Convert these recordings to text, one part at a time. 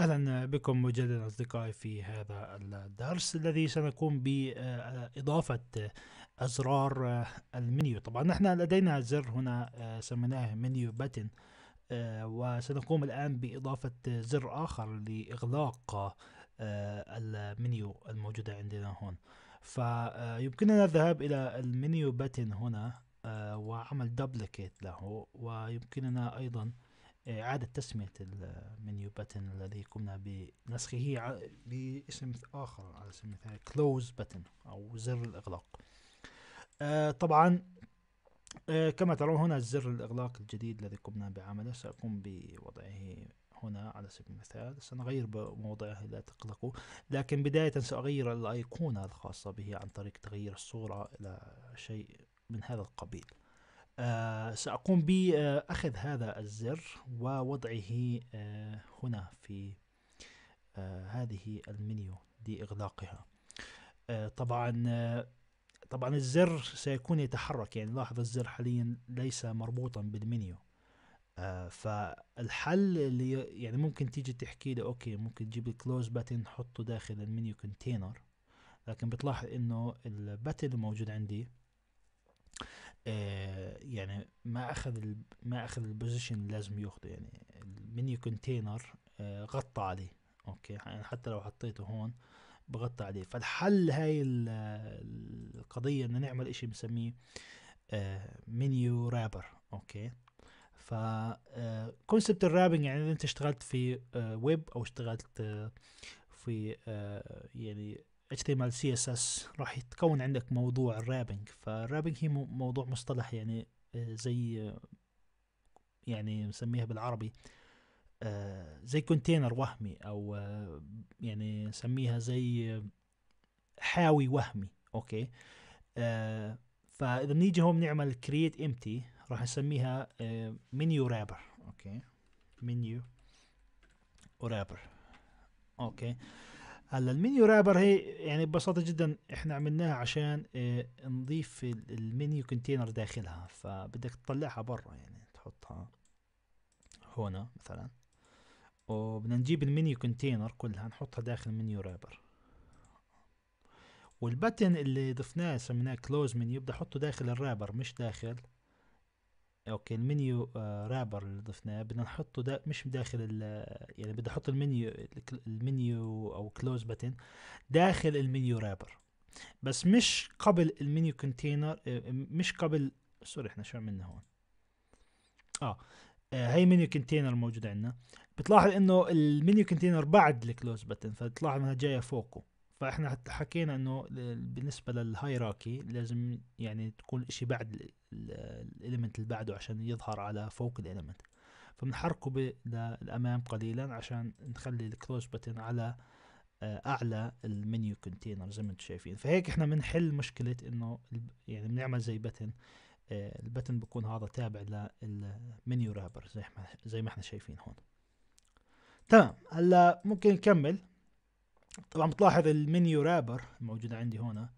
اهلا بكم مجددا اصدقائي في هذا الدرس الذي سنقوم باضافه ازرار المنيو طبعا نحن لدينا زر هنا سميناه منيو باتن وسنقوم الان باضافه زر اخر لاغلاق المنيو الموجوده عندنا هون فيمكننا الذهاب الى المنيو باتن هنا وعمل دبليكيت له ويمكننا ايضا إعادة تسمية المنيو باتن الذي قمنا بنسخه باسم آخر على سبيل المثال كلوز باتن أو زر الإغلاق آه، طبعا آه، كما ترون هنا زر الإغلاق الجديد الذي قمنا بعمله سأقوم بوضعه هنا على سبيل المثال سنغير بموضعه لا تقلقوا لكن بداية سأغير الأيقونة الخاصة به عن طريق تغيير الصورة إلى شيء من هذا القبيل آه، سأقوم بأخذ هذا الزر ووضعه آه، هنا في آه، هذه المنيو لإغلاقها طبعا طبعا الزر سيكون يتحرك يعني لاحظ الزر حاليا ليس مربوطا بالمنيو فالحل اللي يعني ممكن تيجي تحكي لي اوكي ممكن تجيب الكلوز باتن حطه داخل المنيو كونتينر لكن بتلاحظ انه الباتن الموجود عندي آه، يعني ما اخذ ما اخذ البوزيشن اللي لازم ياخذه يعني المنيو كونتينر آه، غطى عليه اوكي يعني حتى لو حطيته هون بغطى عليه فالحل هاي القضيه انه نعمل اشي بنسميه منيو آه، رابر اوكي ف كونسبت الرابنج يعني اذا انت اشتغلت في ويب او اشتغلت في يعني HTML CSS راح يتكون عندك موضوع الرابنج فالرابنج هي موضوع مصطلح يعني آه، زي آه، يعني نسميها بالعربي آه، زي كونتينر وهمي او يعني نسميها زي حاوي وهمي اوكي فاذا نيجي هون نعمل كرييت امتي راح نسميها منيو رابر اوكي منيو رابر اوكي هلا المنيو رابر هي يعني ببساطه جدا احنا عملناها عشان اه نضيف المنيو كونتينر داخلها فبدك تطلعها برا يعني تحطها هنا مثلا وبدنا نجيب المنيو كونتينر كلها نحطها داخل المنيو رابر والبتن اللي ضفناه سميناه كلوز منيو بدي احطه داخل الرابر مش داخل اوكي المنيو آه، رابر اللي ضفناه بدنا نحطه دا مش داخل يعني بدي احط المنيو المنيو او كلوز بتن داخل المنيو رابر بس مش قبل المنيو كونتينر آه، آه، مش قبل سوري احنا شو عملنا هون اه هي منيو كونتينر موجودة عندنا بتلاحظ انه المنيو كونتينر بعد الكلوز بتن فتلاحظ انها جاية فوقه فاحنا حتى حكينا انه بالنسبه للهايراكي لازم يعني تكون الاشي بعد الاليمنت اللي بعده عشان يظهر على فوق الاليمنت فبنحركه للامام قليلا عشان نخلي الكلوز بتن على آه، اعلى المنيو كونتينر زي ما انتم شايفين فهيك احنا بنحل مشكله انه يعني بنعمل زي بتن آه، البتن بكون هذا تابع للمنيو رابر زي ما زي ما احنا شايفين هون تمام هلا ممكن نكمل طبعا بتلاحظ المنيو رابر الموجودة عندي هنا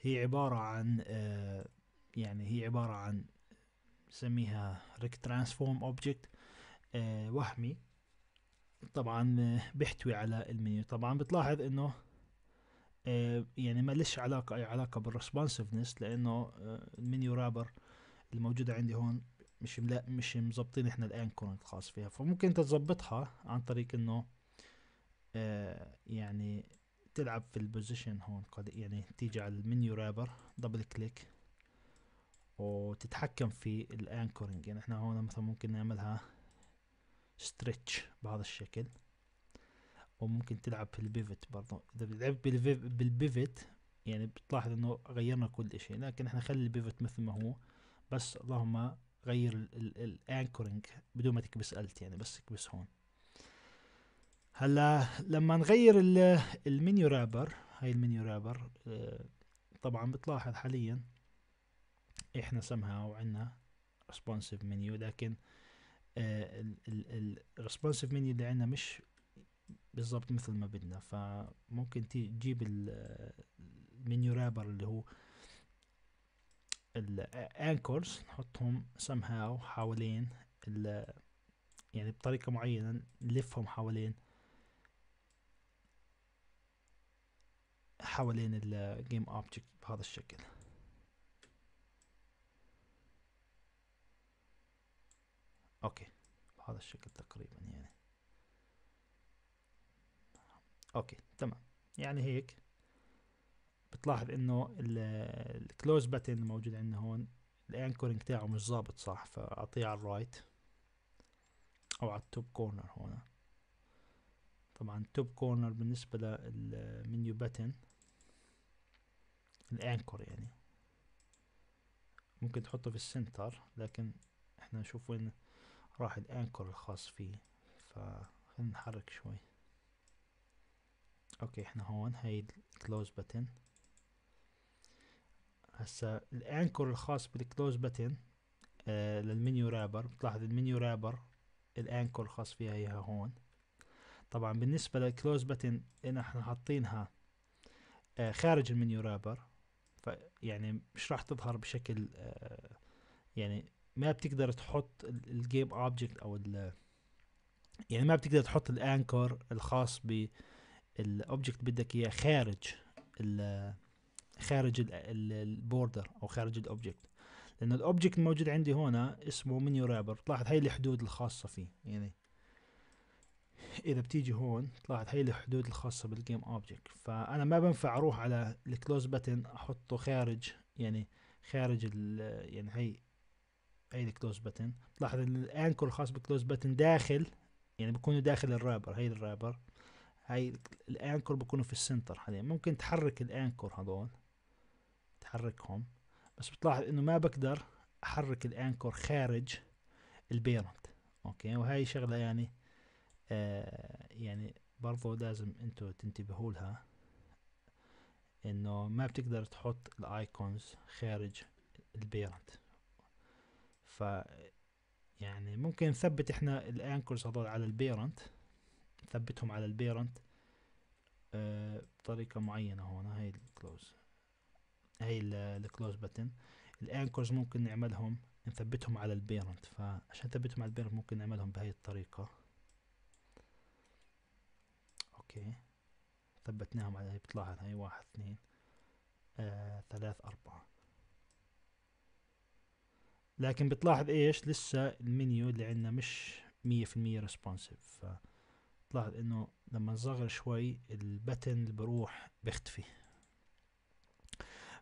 هي عبارة عن آه، يعني هي عبارة عن نسميها ريك ترانسفورم اوبجكت وهمي طبعا آه، بيحتوي على المنيو طبعا بتلاحظ انه آه، يعني ما لش علاقة اي علاقة بالرسبونسفنس لانه المنيو رابر الموجودة عندي هون مش ملا مش مظبطين احنا الانكورنت الخاص فيها فممكن انت تظبطها عن طريق انه آه، يعني تلعب في البوزيشن هون قد يعني تيجي على المنيو رابر دبل كليك وتتحكم في الانكورنج يعني احنا هون مثلا ممكن نعملها ستريتش بهذا الشكل وممكن تلعب في البيفت برضو اذا لعبت بالبيفت يعني بتلاحظ انه غيرنا كل شيء لكن احنا خلي البيفت مثل ما هو بس اللهم غير الانكورنج بدون ما تكبس الت يعني بس تكبس هون هلا لما نغير المنيو رابر هاي المنيو رابر آه، طبعا بتلاحظ حاليا احنا سمها عنا ريسبونسيف منيو لكن آه، الريسبونسيف منيو اللي عندنا مش بالضبط مثل ما بدنا فممكن تجيب المنيو رابر اللي هو الانكورز نحطهم somehow حوالين يعني بطريقة معينة نلفهم حوالين حوالين الجيم اوبجكت بهذا الشكل اوكي بهذا الشكل تقريبا يعني اوكي تمام يعني هيك بتلاحظ انه الكلوز باتن الموجود عندنا هون الانكورنج تاعه مش ظابط صح فاعطيه على الرايت او على التوب كورنر هون طبعا التوب كورنر بالنسبة للمنيو باتن الانكر يعني ممكن تحطه في السنتر لكن احنا نشوف وين راح الانكر الخاص فيه فخلينا نحرك شوي اوكي احنا هون هاي الكلوز بتن هسا الانكر الخاص بالكلوز بتن آه للمنيو رابر بتلاحظ المنيو رابر الانكر الخاص فيها هي هون طبعا بالنسبة للكلوز بتن احنا حاطينها آه خارج المنيو رابر فيعني مش راح تظهر بشكل آه، يعني ما بتقدر تحط الجيم اوبجكت او ال يعني ما بتقدر تحط الانكر الخاص بالاوبجكت بدك اياه خارج ال خارج البوردر او خارج الاوبجكت لانه الاوبجكت الموجود عندي هنا اسمه منيو رابر بتلاحظ هاي الحدود الخاصه فيه يعني اذا بتيجي هون طلعت هي الحدود الخاصه بالجيم اوبجكت فانا ما بنفع اروح على الكلوز بتن احطه خارج يعني خارج ال يعني هي هي الكلوز بتن تلاحظ ان الانكر الخاص بالكلوز بتن داخل يعني بكونوا داخل الرابر هي الرابر هاي الانكر بكونوا في السنتر حاليا ممكن تحرك الانكر هذول تحركهم بس بتلاحظ انه ما بقدر احرك الانكر خارج البيرنت اوكي وهي شغله يعني آه، يعني برضو لازم انتو تنتبهوا لها انه ما بتقدر تحط الايكونز خارج البيرنت ف يعني ممكن نثبت احنا الانكرز هذول على البيرنت نثبتهم على البيرنت آه بطريقة معينة هون هاي الكلوز هاي الكلوز بتن الانكرز ممكن نعملهم نثبتهم على البيرنت فعشان نثبتهم على البيرنت ممكن نعملهم بهاي الطريقة اوكي ثبتناهم على بتلاحظ هاي واحد اثنين آه، ثلاث أربعة لكن بتلاحظ ايش لسه المنيو اللي عندنا مش مية في المية ريسبونسيف فبتلاحظ انه لما نصغر شوي البتن اللي بروح بيختفي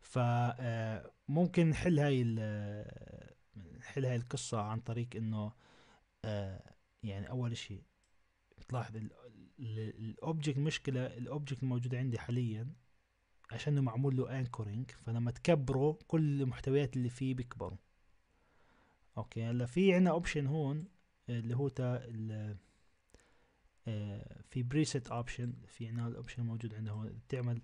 فممكن آه، نحل هاي آه، نحل هاي القصة عن طريق انه آه، يعني اول اشي لاحظ الاوبجكت المشكله الاوبجكت الموجود عندي حاليا عشان معمول له انكورينج فلما تكبره كل المحتويات اللي فيه بيكبروا اوكي هلا في عنا اوبشن هون اللي هو تا آه، في بريسيت اوبشن في عنا الاوبشن موجود عندنا هون بتعمل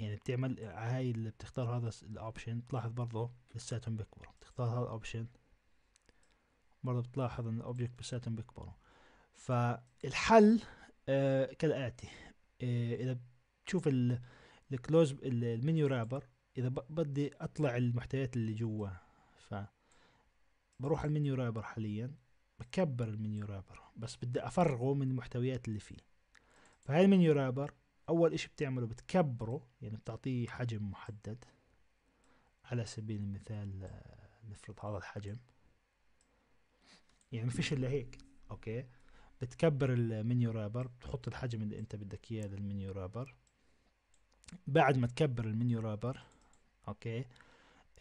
يعني بتعمل هاي اللي بتختار هذا الاوبشن بتلاحظ برضه لساتهم بيكبروا بتختار هذا الاوبشن برضه بتلاحظ ان الاوبجكت لساتهم بيكبروا فالحل آه كالاتي آه اذا بتشوف الكلوز المنيو رابر اذا بدي اطلع المحتويات اللي جوا ف بروح المنيو رابر حاليا بكبر المنيو رابر بس بدي افرغه من المحتويات اللي فيه فهاي المنيو رابر اول اشي بتعمله بتكبره يعني بتعطيه حجم محدد على سبيل المثال آه، نفرض هذا الحجم يعني ما فيش الا هيك اوكي بتكبر المنيو رابر بتحط الحجم اللي انت بدك اياه للمنيو رابر بعد ما تكبر المنيو رابر اوكي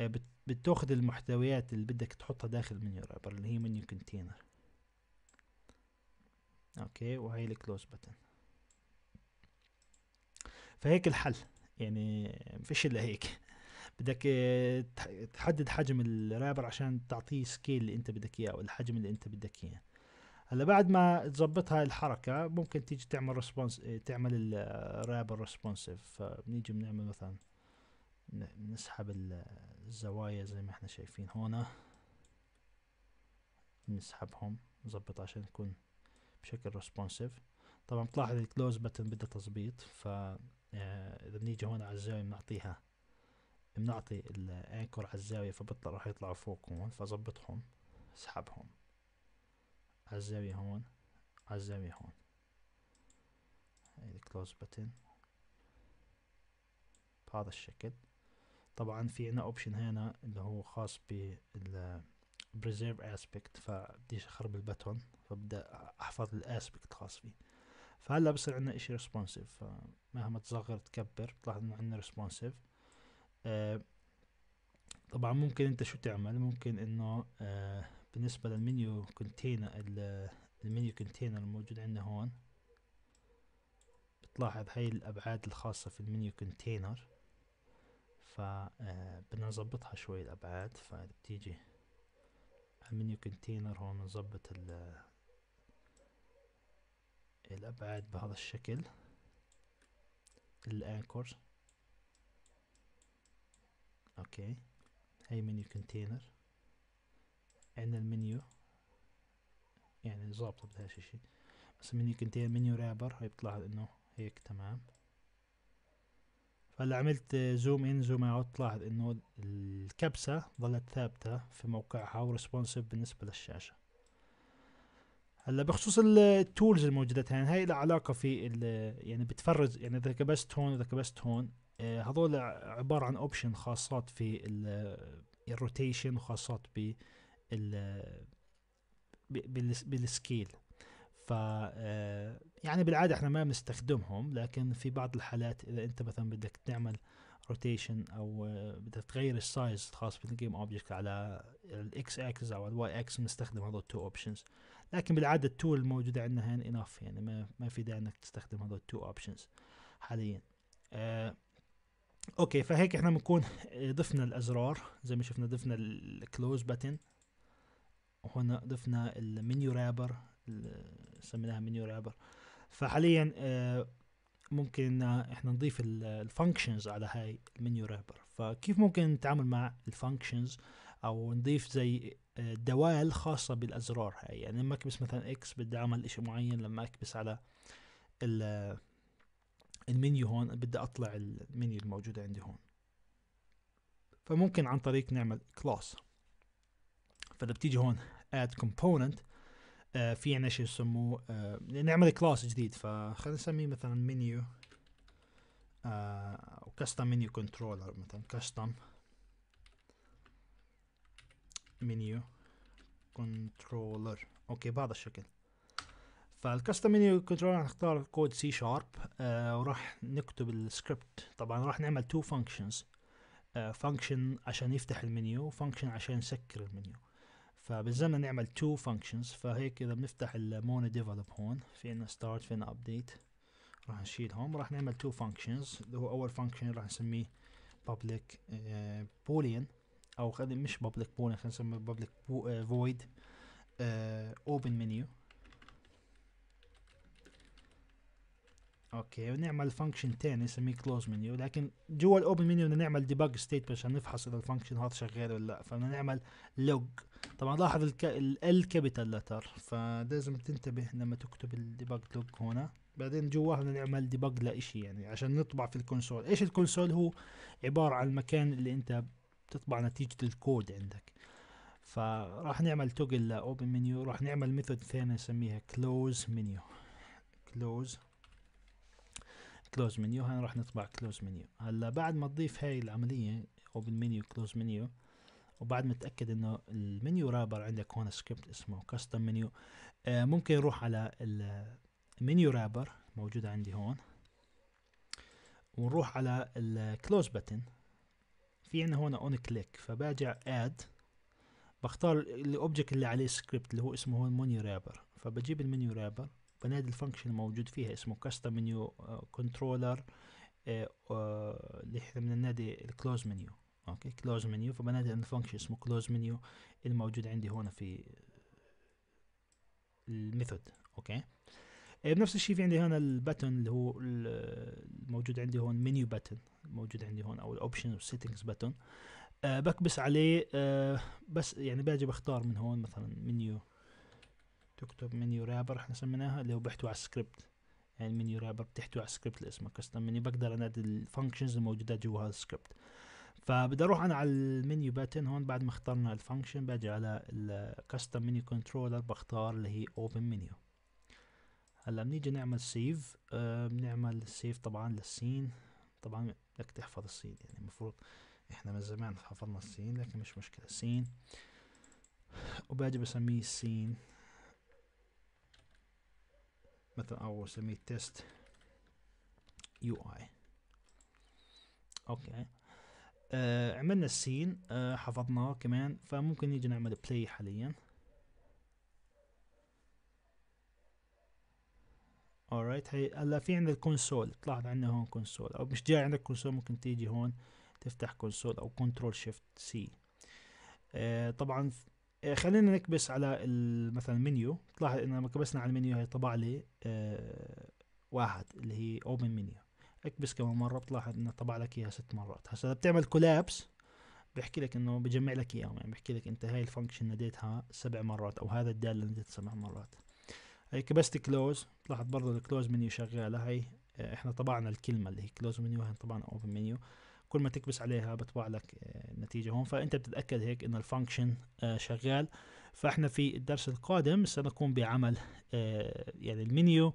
آه، بتاخذ المحتويات اللي بدك تحطها داخل المنيو رابر اللي هي منيو كونتينر اوكي وهي الكلوز بتن فهيك الحل يعني مفيش الا هيك بدك آه، تحدد حجم الرابر عشان تعطيه سكيل اللي انت بدك اياه او الحجم اللي انت بدك اياه هلا بعد ما تظبط هاي الحركه ممكن تيجي تعمل ريسبونس تعمل الرابر ريسبونسيف فبنيجي بنعمل مثلا بنسحب الزوايا زي ما احنا شايفين هون بنسحبهم نظبط عشان يكون بشكل ريسبونسيف طبعا بتلاحظ الكلوز بتن بدها تظبيط ف آه، اذا بنيجي هون على الزاويه بنعطيها بنعطي الانكر على الزاويه فبطلع راح يطلعوا فوق هون فظبطهم اسحبهم الزاوية هون الزاوية هون هيدي كلوز بتن بهذا الشكل طبعا في عنا اوبشن هنا اللي هو خاص بال بريزيرف اسبكت فبديش اخرب البتون فبدي احفظ الاسبكت الخاص فيه فهلا بصير عنا اشي ريسبونسيف مهما تصغر تكبر بتلاحظ انه عنا ريسبونسيف آه، طبعا ممكن انت شو تعمل ممكن انه آه، بالنسبة للمنيو كونتينر المنيو كونتينر الموجود عندنا هون بتلاحظ هاي الأبعاد الخاصة في المنيو كونتينر فبدنا آه، نظبطها شوي الأبعاد فبتيجي المنيو كونتينر هون بنظبط الأبعاد بهذا الشكل الأنكور أوكي هاي منيو كونتينر عندنا المنيو يعني ظابطه بهذا الشيء بس المنيو كنت هي منيو رابر هي بتلاحظ انه هيك تمام فهلا عملت زوم ان زوم اوت تلاحظ انه الكبسة ظلت ثابتة في موقعها وريسبونسيف بالنسبة للشاشة هلا بخصوص التولز الموجودة يعني هاي لها علاقة في يعني بتفرز يعني اذا كبست هون اذا كبست هون آه، هذول عبارة عن اوبشن خاصات في الروتيشن وخاصات ب بالسكيل ف آه، يعني بالعاده احنا ما بنستخدمهم لكن في بعض الحالات اذا انت مثلا بدك تعمل روتيشن او آه، بدك تغير السايز الخاص بالجيم اوبجكت على الاكس اكس او الواي اكس بنستخدم هذول التو اوبشنز لكن بالعاده التول الموجوده عندنا هان انف يعني ما ما في داعي انك تستخدم هذول التو اوبشنز حاليا آه، اوكي فهيك احنا بنكون ضفنا الازرار زي ما شفنا ضفنا الكلوز بتن وهنا ضفنا المنيو رابر سميناها منيو رابر فحاليا آه، ممكن احنا نضيف الفانكشنز على هاي المنيو رابر فكيف ممكن نتعامل مع الفانكشنز او نضيف زي آه، دوال خاصة بالازرار هاي يعني لما اكبس مثلا اكس بدي اعمل اشي معين لما اكبس على المنيو هون بدي اطلع المنيو الموجودة عندي هون فممكن عن طريق نعمل كلاس فاذا بتيجي هون اد component آه في عندنا شيء يسموه آه يعني نعمل كلاس جديد فخلينا نسميه مثلا منيو آه، او كاستم منيو كنترولر مثلا كاستم منيو كنترولر اوكي بهذا الشكل فالكاستم منيو كنترولر نختار كود سي شارب آه وراح نكتب السكريبت طبعا راح نعمل تو فانكشنز فانكشن عشان يفتح المنيو وفانكشن عشان يسكر المنيو فبنزلنا نعمل two functions فهيك اذا بنفتح المونو ديفلوب هون في عندنا start في عندنا update راح نشيلهم راح نعمل two functions اللي هو اول function راح نسميه public uh, boolean او خلي مش public boolean خلينا نسميه public آه، void uh, open menu اوكي ونعمل فانكشن تاني نسميه كلوز منيو لكن جوا الاوبن منيو بدنا نعمل ديباج ستيت عشان نفحص اذا الفانكشن هذا شغال ولا لا فبدنا نعمل لوج طبعا لاحظ ال كابيتال لتر فلازم تنتبه لما تكتب الديباج لوج هنا بعدين جواه بدنا نعمل ديباج لإشي يعني عشان نطبع في الكونسول ايش الكونسول هو عبارة عن المكان اللي انت بتطبع نتيجة الكود عندك فراح نعمل توجل لاوبن منيو راح نعمل ميثود ثانية نسميها كلوز منيو كلوز كلوز منيو راح نطبع كلوز منيو هلا بعد ما تضيف هاي العملية اوبن منيو كلوز منيو وبعد ما تتاكد انه المنيو رابر عندك هون سكريبت اسمه كاستم منيو آه ممكن نروح على المنيو رابر موجود عندي هون ونروح على الكلوز باتن في عندنا هون اون كليك فباجي اد بختار الاوبجكت اللي عليه سكريبت اللي هو اسمه هون منيو رابر فبجيب المنيو رابر فنادي الفانكشن موجود فيها اسمه كاستم منيو كنترولر اللي احنا من النادي الكلوز منيو اوكي كلوز منيو فبنادي الفانكشن اسمه كلوز منيو الموجود عندي هنا في الميثود اوكي آه، بنفس الشيء في عندي هنا البتن اللي هو الموجود عندي هون منيو بتن موجود عندي هون او الاوبشن سيتنجز بتن بكبس عليه آه، بس يعني باجي بختار من هون مثلا منيو تكتب منيو رابر احنا سميناها اللي هو بيحتوي على السكريبت يعني منيو رابر بتحتوي على السكريبت اللي اسمه كاستم منيو يعني بقدر انادي الفانكشنز الموجوده جوا هذا السكريبت فبدي اروح انا على المنيو باتن هون بعد ما اخترنا الفانكشن باجي على الكاستم منيو كنترولر بختار اللي هي اوبن منيو هلا بنيجي نعمل سيف أه بنعمل سيف طبعا للسين طبعا بدك تحفظ السين يعني المفروض احنا من زمان حفظنا السين لكن مش مشكله سين وباجي بسميه السين مثلا او اسميه تيست يو اي اوكي آه عملنا السين آه حفظناه كمان فممكن نيجي نعمل بلاي حاليا alright هي هلا في عندنا الكونسول طلعت عندنا هون كونسول او مش جاي عندك كونسول ممكن تيجي هون تفتح كونسول او كنترول شيفت سي طبعا آه، خلينا نكبس على مثلا المنيو تلاحظ ان لما كبسنا على المنيو هي طبع لي آه، واحد اللي هي اوبن منيو اكبس كمان مره بتلاحظ انه طبع لك اياها ست مرات هسه اذا بتعمل كولابس بحكي لك انه بجمع لك اياهم يعني بحكي لك انت هاي الفانكشن نديتها سبع مرات او هذا الداله ناديتها سبع مرات هي كبست كلوز بتلاحظ برضه الكلوز منيو شغاله هي آه، احنا طبعنا الكلمه اللي هي كلوز منيو هي طبعنا اوبن منيو كل ما تكبس عليها بتطلع لك النتيجه آه، هون فانت بتتاكد هيك ان الفانكشن آه، شغال فاحنا في الدرس القادم سنقوم بعمل آه، يعني المنيو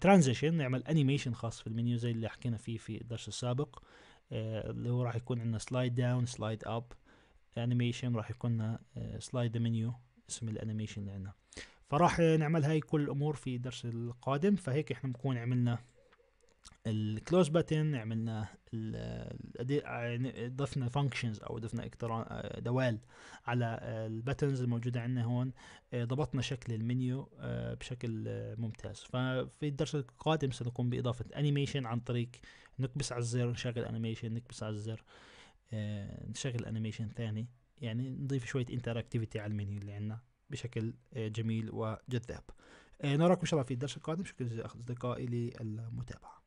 ترانزيشن نعمل انيميشن خاص في المنيو زي اللي حكينا فيه في الدرس السابق اللي هو راح يكون عندنا سلايد داون سلايد اب انيميشن راح يكون لنا سلايد منيو اسم الانيميشن اللي عندنا فراح نعمل هاي كل الامور في الدرس القادم فهيك احنا بنكون عملنا الكلوز باتن عملناه يعني ضفنا فانكشنز او ضفنا دوال على الباتنز الموجوده عندنا هون آه، ضبطنا شكل المنيو آه، بشكل آه، ممتاز ففي الدرس القادم سنقوم باضافه انيميشن عن طريق نكبس على الزر نشغل انيميشن نكبس على الزر نشغل انيميشن ثاني يعني نضيف شويه انتراكتيفيتي على المنيو اللي عندنا بشكل جميل وجذاب نراكم ان شاء الله في الدرس القادم شكرا اصدقائي للمتابعه